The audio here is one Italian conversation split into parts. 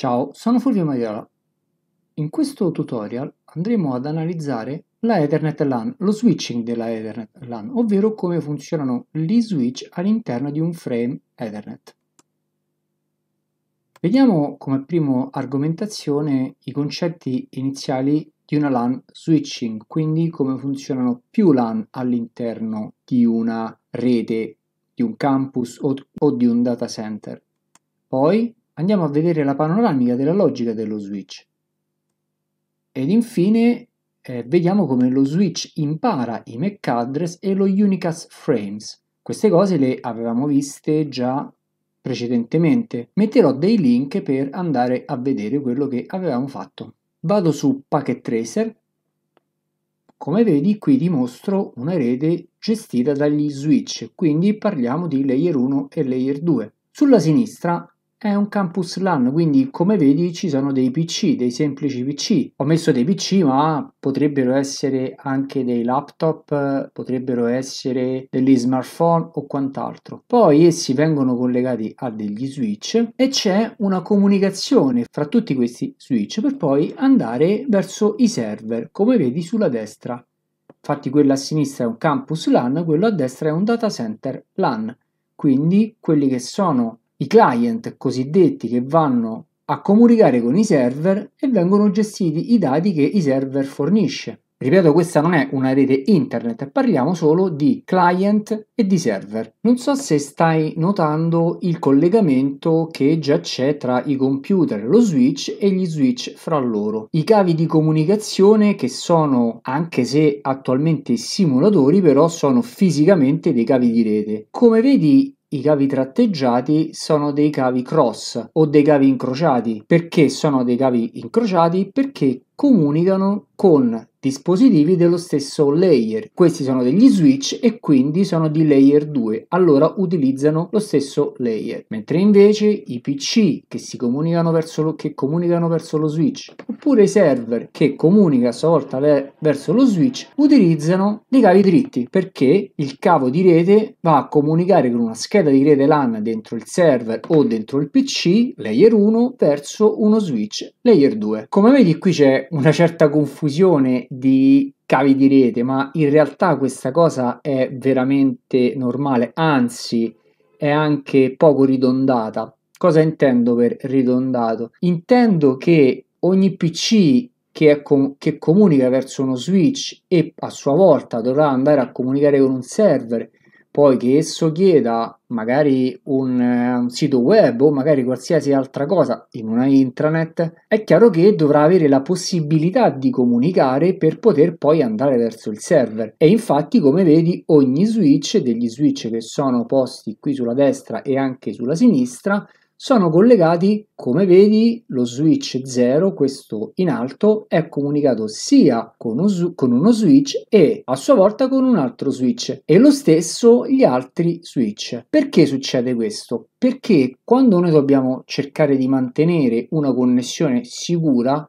Ciao, sono Fulvio Maiola. In questo tutorial andremo ad analizzare la Ethernet LAN, lo switching della Ethernet LAN, ovvero come funzionano gli switch all'interno di un frame Ethernet. Vediamo come prima argomentazione i concetti iniziali di una LAN switching, quindi come funzionano più LAN all'interno di una rete, di un campus o, o di un data center. Poi andiamo a vedere la panoramica della logica dello switch. Ed infine eh, vediamo come lo switch impara i MAC address e lo unicast frames. Queste cose le avevamo viste già precedentemente. Metterò dei link per andare a vedere quello che avevamo fatto. Vado su Packet Tracer. Come vedi qui dimostro una rete gestita dagli switch, quindi parliamo di layer 1 e layer 2. Sulla sinistra è un campus LAN, quindi come vedi ci sono dei PC, dei semplici PC. Ho messo dei PC, ma potrebbero essere anche dei laptop, potrebbero essere degli smartphone o quant'altro. Poi essi vengono collegati a degli switch e c'è una comunicazione fra tutti questi switch per poi andare verso i server, come vedi sulla destra. Infatti quello a sinistra è un campus LAN, quello a destra è un data center LAN. Quindi quelli che sono i client cosiddetti che vanno a comunicare con i server e vengono gestiti i dati che i server fornisce. Ripeto, questa non è una rete internet, parliamo solo di client e di server. Non so se stai notando il collegamento che già c'è tra i computer, lo switch e gli switch fra loro. I cavi di comunicazione che sono, anche se attualmente simulatori, però sono fisicamente dei cavi di rete. Come vedi, i cavi tratteggiati sono dei cavi cross o dei cavi incrociati. Perché sono dei cavi incrociati? Perché comunicano con dispositivi dello stesso layer. Questi sono degli switch e quindi sono di layer 2, allora utilizzano lo stesso layer. Mentre invece i PC che, si comunicano, verso lo, che comunicano verso lo switch, oppure i server che comunicano a sua volta le, verso lo switch, utilizzano dei cavi dritti perché il cavo di rete va a comunicare con una scheda di rete LAN dentro il server o dentro il PC, layer 1, verso uno switch, layer 2. Come vedi qui c'è una certa confusione di cavi di rete, ma in realtà questa cosa è veramente normale, anzi è anche poco ridondata. Cosa intendo per ridondato? Intendo che ogni PC che, com- che comunica verso uno switch e a sua volta dovrà andare a comunicare con un server poi che esso chieda magari un, eh, un, sito web o magari qualsiasi altra cosa in una intranet, è chiaro che dovrà avere la possibilità di comunicare per poter poi andare verso il server. E infatti, come vedi, ogni switch degli switch che sono posti qui sulla destra e anche sulla sinistra sono collegati, come vedi, lo switch 0, questo in alto, è comunicato sia con uno, switch e a sua volta con un altro switch e lo stesso gli altri switch. Perché succede questo? Perché quando noi dobbiamo cercare di mantenere una connessione sicura,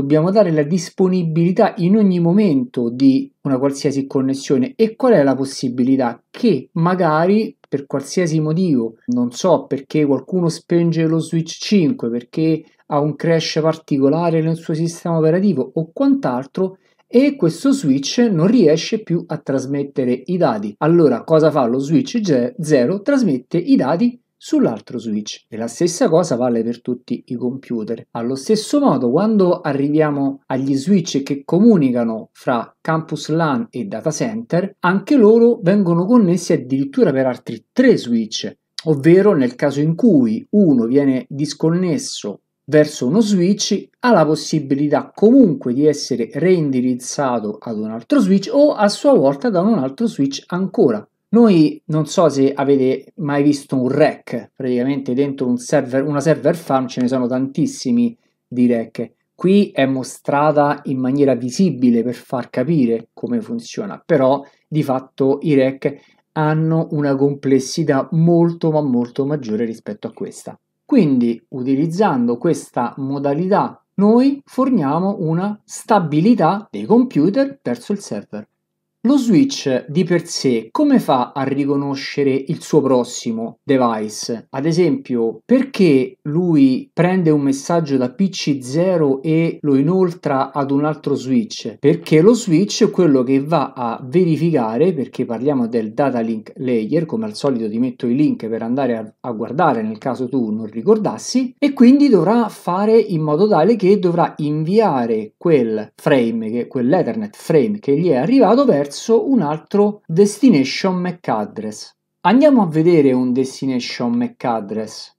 dobbiamo dare la disponibilità in ogni momento di una qualsiasi connessione e qual è la possibilità che magari per qualsiasi motivo, non so perché qualcuno spenge lo switch 5, perché ha un crash particolare nel suo sistema operativo o quant'altro, e questo switch non riesce più a trasmettere i dati. Allora cosa fa lo switch 0? Trasmette i dati sull'altro switch. E la stessa cosa vale per tutti i computer. Allo stesso modo, quando arriviamo agli switch che comunicano fra campus LAN e data center, anche loro vengono connessi addirittura per altri tre switch, ovvero nel caso in cui uno viene disconnesso verso uno switch ha la possibilità comunque di essere reindirizzato ad un altro switch o a sua volta da un altro switch ancora noi non so se avete mai visto un rack, praticamente dentro un server, una server farm ce ne sono tantissimi di rack. Qui è mostrata in maniera visibile per far capire come funziona, però di fatto i rack hanno una complessità molto ma molto maggiore rispetto a questa. Quindi utilizzando questa modalità noi forniamo una stabilità dei computer verso il server. Lo switch di per sé come fa a riconoscere il suo prossimo device? Ad esempio, perché lui prende un messaggio da PC0 e lo inoltra ad un altro switch? Perché lo switch è quello che va a verificare, perché parliamo del data link layer, come al solito ti metto i link per andare a, a guardare nel caso tu non ricordassi, e quindi dovrà fare in modo tale che dovrà inviare quel frame, quell'Ethernet frame che gli è arrivato verso verso un altro destination MAC address. Andiamo a vedere un destination MAC address.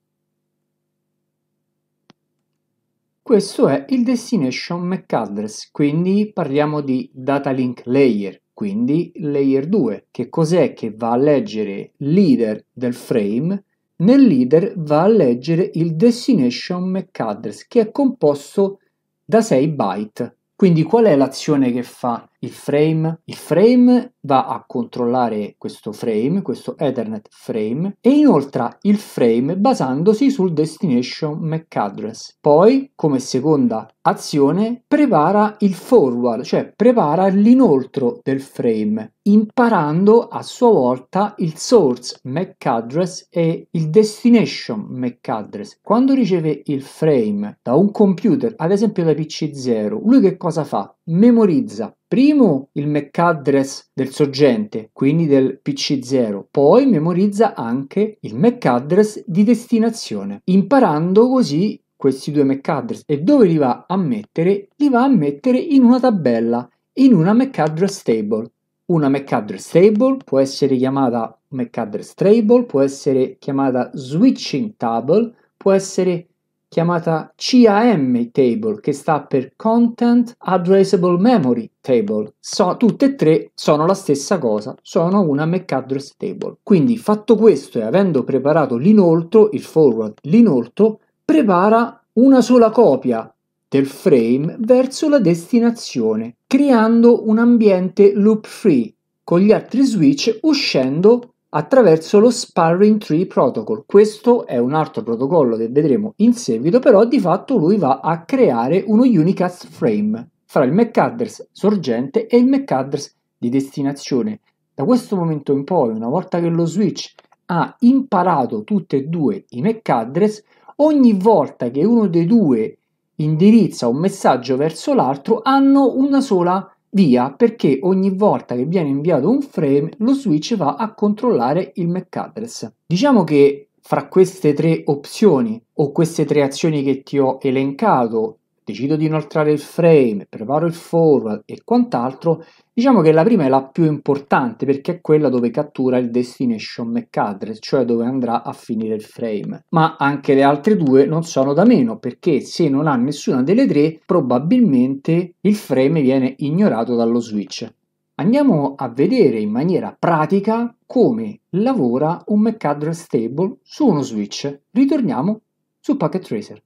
Questo è il destination MAC address, quindi parliamo di data link layer, quindi layer 2. Che cos'è che va a leggere leader del frame? Nel leader va a leggere il destination MAC address che è composto da 6 byte. Quindi qual è l'azione che fa il frame. Il frame va a controllare questo frame, questo Ethernet frame, e inoltre il frame basandosi sul destination MAC address. Poi, come seconda azione, prepara il forward, cioè prepara l'inoltro del frame, imparando a sua volta il source MAC address e il destination MAC address. Quando riceve il frame da un computer, ad esempio da PC0, lui che cosa fa? memorizza primo il MAC address del sorgente, quindi del PC0, poi memorizza anche il MAC address di destinazione, imparando così questi due MAC address e dove li va a mettere? Li va a mettere in una tabella, in una MAC address table. Una MAC address table può essere chiamata MAC address table, può essere chiamata switching table, può essere chiamata CAM Table, che sta per Content Addressable Memory Table. So, tutte e tre sono la stessa cosa, sono una MAC Address Table. Quindi fatto questo e avendo preparato l'inoltro, il forward, l'inoltro, prepara una sola copia del frame verso la destinazione, creando un ambiente loop free con gli altri switch uscendo attraverso lo Sparring Tree Protocol. Questo è un altro protocollo che vedremo in seguito, però di fatto lui va a creare uno unicast frame fra il McAdders sorgente e il McAdders di destinazione. Da questo momento in poi, una volta che lo switch ha imparato tutti e due i McAddress, ogni volta che uno dei due indirizza un messaggio verso l'altro hanno una sola via perché ogni volta che viene inviato un frame lo switch va a controllare il MAC address. Diciamo che fra queste tre opzioni o queste tre azioni che ti ho elencato decido di inoltrare il frame, preparo il forward e quant'altro, diciamo che la prima è la più importante perché è quella dove cattura il destination MAC address, cioè dove andrà a finire il frame. Ma anche le altre due non sono da meno perché se non ha nessuna delle tre probabilmente il frame viene ignorato dallo switch. Andiamo a vedere in maniera pratica come lavora un MAC address table su uno switch. Ritorniamo su Packet Tracer.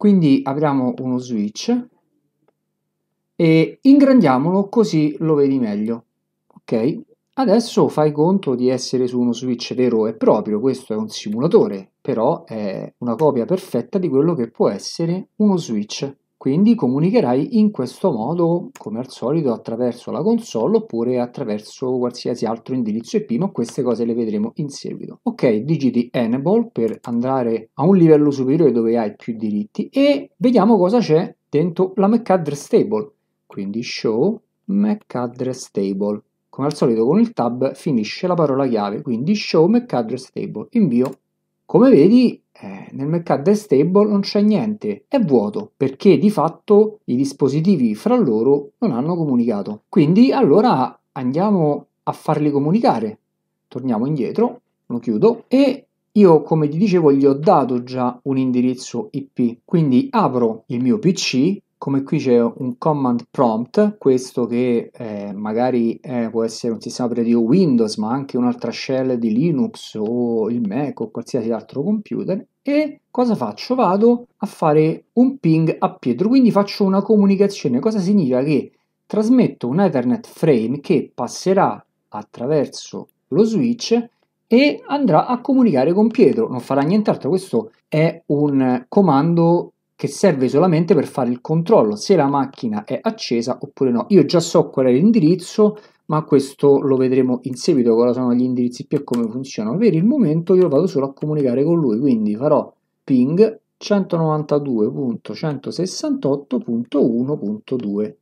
Quindi apriamo uno switch e ingrandiamolo così lo vedi meglio. Ok? Adesso fai conto di essere su uno switch vero e proprio, questo è un simulatore, però è una copia perfetta di quello che può essere uno switch quindi comunicherai in questo modo, come al solito, attraverso la console oppure attraverso qualsiasi altro indirizzo IP, ma queste cose le vedremo in seguito. Ok, digiti enable per andare a un livello superiore dove hai più diritti e vediamo cosa c'è dentro la MAC address table. Quindi show MAC address table. Come al solito con il tab finisce la parola chiave, quindi show MAC address table. Invio. Come vedi nel mercato del stable non c'è niente, è vuoto, perché di fatto i dispositivi fra loro non hanno comunicato. Quindi allora andiamo a farli comunicare. Torniamo indietro, lo chiudo e io, come ti dicevo, gli ho dato già un indirizzo IP, quindi apro il mio PC, come qui c'è un command prompt, questo che eh, magari eh, può essere un sistema operativo Windows, ma anche un'altra shell di Linux o il Mac o qualsiasi altro computer, e cosa faccio? Vado a fare un ping a Pietro, quindi faccio una comunicazione. Cosa significa? Che trasmetto un Ethernet frame che passerà attraverso lo switch e andrà a comunicare con Pietro. Non farà nient'altro, questo è un comando che serve solamente per fare il controllo se la macchina è accesa oppure no. Io già so qual è l'indirizzo, ma questo lo vedremo in seguito, cosa sono gli indirizzi più e come funzionano. Per il momento io vado solo a comunicare con lui, quindi farò ping 192.168.1.2.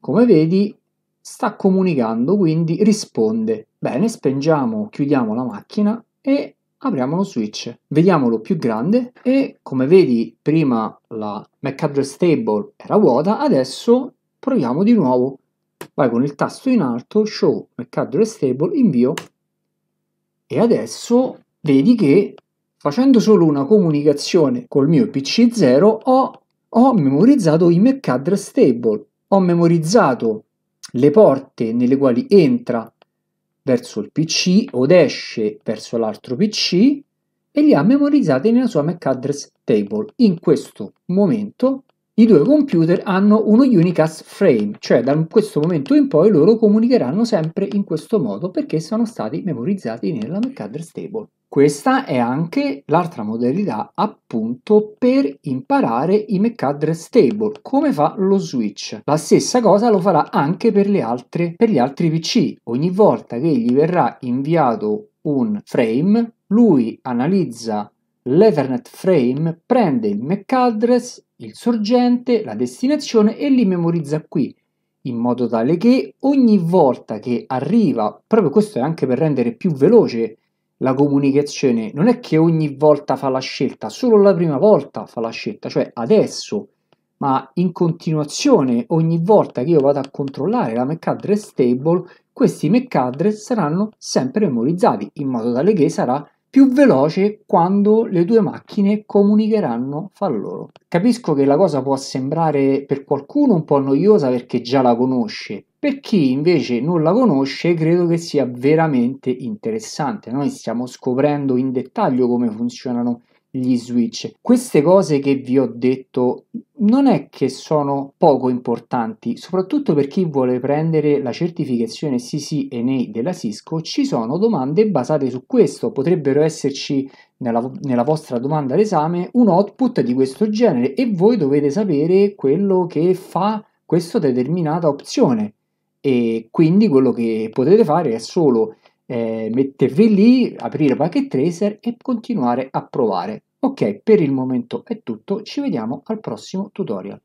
Come vedi sta comunicando, quindi risponde. Bene, spengiamo, chiudiamo la macchina e apriamo lo switch, vediamolo più grande e come vedi prima la MAC address table era vuota, adesso proviamo di nuovo. Vai con il tasto in alto, show MAC address table, invio e adesso vedi che facendo solo una comunicazione col mio PC0 ho, ho memorizzato i MAC address table, ho memorizzato le porte nelle quali entra verso il PC o esce verso l'altro PC e li ha memorizzati nella sua MAC table. In questo momento i due computer hanno uno unicast frame, cioè da questo momento in poi loro comunicheranno sempre in questo modo perché sono stati memorizzati nella MAC table. Questa è anche l'altra modalità appunto per imparare i Mercadre Stable, come fa lo Switch. La stessa cosa lo farà anche per, altre, per gli altri PC. Ogni volta che gli verrà inviato un frame, lui analizza l'Ethernet frame, prende il MAC address, il sorgente, la destinazione e li memorizza qui in modo tale che ogni volta che arriva, proprio questo è anche per rendere più veloce la comunicazione non è che ogni volta fa la scelta, solo la prima volta fa la scelta, cioè adesso, ma in continuazione ogni volta che io vado a controllare la MAC address table, questi MAC address saranno sempre memorizzati in modo tale che sarà più veloce quando le due macchine comunicheranno fra loro. Capisco che la cosa può sembrare per qualcuno un po' noiosa perché già la conosce, per chi invece non la conosce, credo che sia veramente interessante. Noi stiamo scoprendo in dettaglio come funzionano gli switch. Queste cose che vi ho detto non è che sono poco importanti, soprattutto per chi vuole prendere la certificazione CCNA della Cisco, ci sono domande basate su questo, potrebbero esserci nella, nella vostra domanda d'esame un output di questo genere e voi dovete sapere quello che fa questa determinata opzione e quindi quello che potete fare è solo eh, mettervi lì, aprire Packet Tracer e continuare a provare. Ok, per il momento è tutto, ci vediamo al prossimo tutorial.